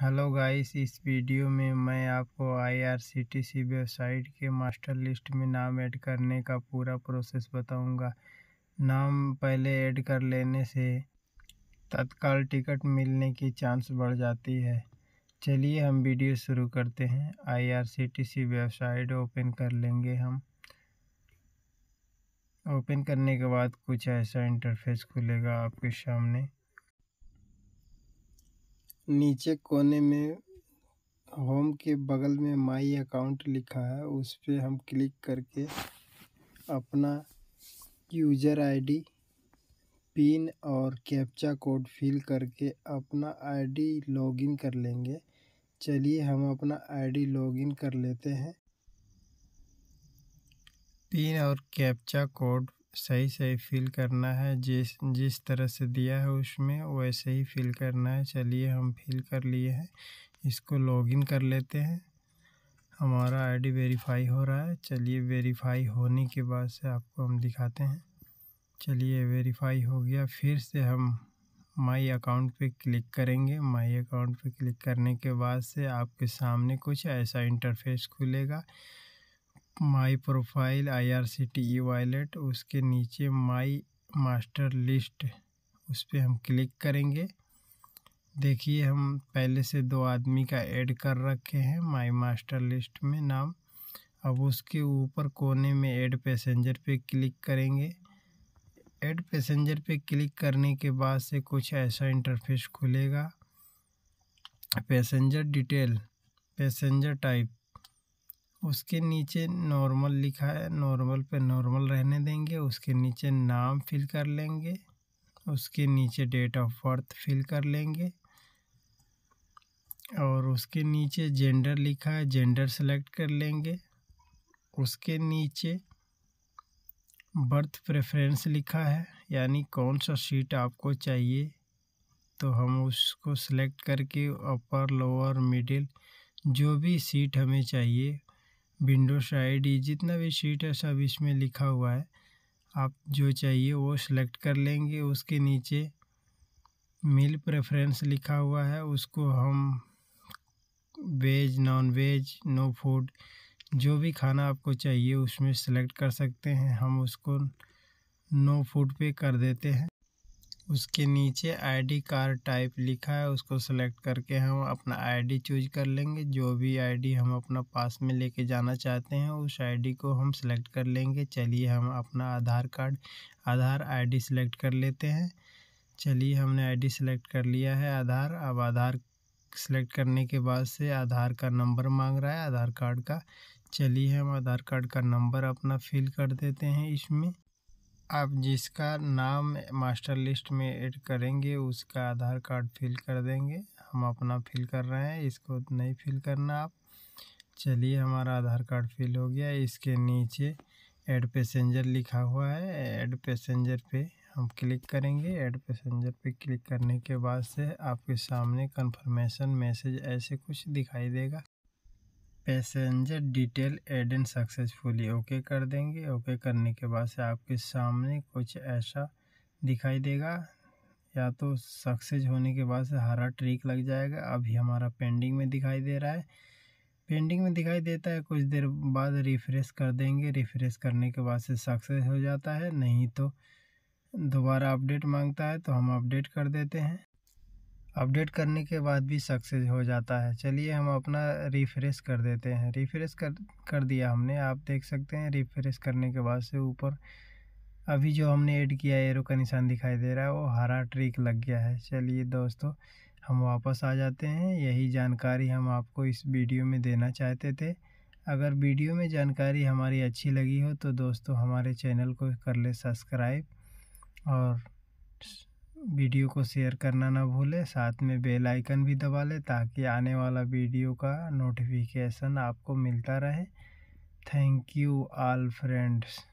hello guys इस video में मैं आपको आईआरसीटीसी वेबसाइट के मास्टर लिस्ट में नाम ऐड करने का पूरा प्रोसेस बताऊंगा नाम पहले ऐड कर लेने से तत्काल टिकट मिलने की चांस बढ़ जाती है चलिए हम वीडियो शुरू करते हैं आईआरसीटीसी वेबसाइट ओपन कर लेंगे हम ओपन करने के बाद कुछ ऐसा इंटरफेस खुलेगा आपके सामने नीचे कोने में होम के बगल में माई अकाउंट लिखा है उस पर हम क्लिक करके अपना यूजर आईडी पिन और कैप्चा कोड फिल करके अपना आईडी लॉगिन कर लेंगे चलिए हम अपना आईडी लॉगिन कर लेते हैं पिन और कैप्चा कोड सही सही फिल करना है जिस जिस तरह से दिया है उसमें वैसे ही फिल करना है चलिए हम फिल कर लिए हैं इसको लॉगिन कर लेते हैं हमारा आईडी वेरीफाई हो रहा है चलिए वेरीफाई होने के बाद से आपको हम दिखाते हैं चलिए वेरीफाई हो गया फिर से हम माई अकाउंट पे क्लिक करेंगे माई अकाउंट पे क्लिक करने के बाद से आपके सामने कुछ ऐसा इंटरफेस खुलेगा my profile I R C T e wallet उसके नीचे माई मास्टर लिस्ट उस पर हम क्लिक करेंगे देखिए हम पहले से दो आदमी का ऐड कर रखे हैं माई मास्टर लिस्ट में नाम अब उसके ऊपर कोने में ऐड पैसेंजर पे क्लिक करेंगे ऐड पैसेंजर पे क्लिक करने के बाद से कुछ ऐसा इंटरफेस खुलेगा पैसेंजर डिटेल पैसेंजर टाइप उसके नीचे नॉर्मल लिखा है नॉर्मल पे नॉर्मल रहने देंगे उसके नीचे नाम फिल कर लेंगे उसके नीचे डेट ऑफ बर्थ फिल कर लेंगे और उसके नीचे जेंडर लिखा है जेंडर सेलेक्ट कर लेंगे उसके नीचे बर्थ प्रेफरेंस लिखा है यानी कौन सा सीट आपको चाहिए तो हम उसको सेलेक्ट करके अपर लोअर मिडिल जो भी सीट हमें चाहिए विंडो साइड ये जितना भी सीट है सब इसमें लिखा हुआ है आप जो चाहिए वो सिलेक्ट कर लेंगे उसके नीचे मिल प्रेफरेंस लिखा हुआ है उसको हम veg non veg no food जो भी खाना आपको चाहिए उसमें सेलेक्ट कर सकते हैं हम उसको नो फूड पे कर देते हैं उसके नीचे आईडी कार्ड टाइप लिखा है उसको सेलेक्ट करके हम अपना आईडी चूज कर लेंगे जो भी आईडी हम अपना पास में लेके जाना चाहते हैं उस आईडी को हम सेलेक्ट कर लेंगे चलिए हम अपना Aadhaar card Aadhaar ID select कर लेते हैं चलिए हमने आईडी सेलेक्ट कर लिया है आधार अब आधार सेलेक्ट करने के बाद से आधार का नंबर मांग रहा है आधार कार्ड का चलिए हम आधार कार्ड का नंबर अपना फिल कर देते हैं इसमें आप जिसका नाम मास्टर लिस्ट में ऐड करेंगे उसका आधार कार्ड फिल कर देंगे हम अपना फिल कर रहे हैं इसको नहीं फिल करना आप चलिए हमारा आधार कार्ड फिल हो गया इसके नीचे ऐड पैसेंजर लिखा हुआ है ऐड पैसेंजर पे हम क्लिक करेंगे ऐड पैसेंजर पे क्लिक करने के बाद से आपके सामने कंफर्मेशन मैसेज ऐसे कुछ दिखाई देगा passenger detail add and successfully okay कर देंगे ओके करने के बाद से आपके सामने कुछ ऐसा दिखाई देगा या तो सक्सेस होने के बाद से हरा ट्रिक लग जाएगा अभी हमारा पेंडिंग में दिखाई दे रहा है पेंडिंग में दिखाई देता है कुछ देर बाद रिफ्रेश कर देंगे रिफ्रेश करने के बाद से सक्सेस हो जाता है नहीं तो दोबारा अपडेट मांगता है तो हम अपडेट कर देते हैं अपडेट करने के बाद भी सक्सेस हो जाता है चलिए हम अपना रिफ़्रेश कर देते हैं रिफ़्रेश कर कर दिया हमने आप देख सकते हैं रिफ़्रेश करने के बाद से ऊपर अभी जो हमने ऐड किया एरो का निशान दिखाई दे रहा है वो हरा ट्रिक लग गया है चलिए दोस्तों हम वापस आ जाते हैं यही जानकारी हम आपको इस वीडियो में देना चाहते थे अगर वीडियो में जानकारी हमारी अच्छी लगी हो तो दोस्तों हमारे चैनल को कर ले सब्सक्राइब और वीडियो को शेयर करना ना भूलें साथ में बेल आइकन भी दबा लें ताकि आने वाला वीडियो का नोटिफिकेशन आपको मिलता रहे थैंक यू ऑल फ्रेंड्स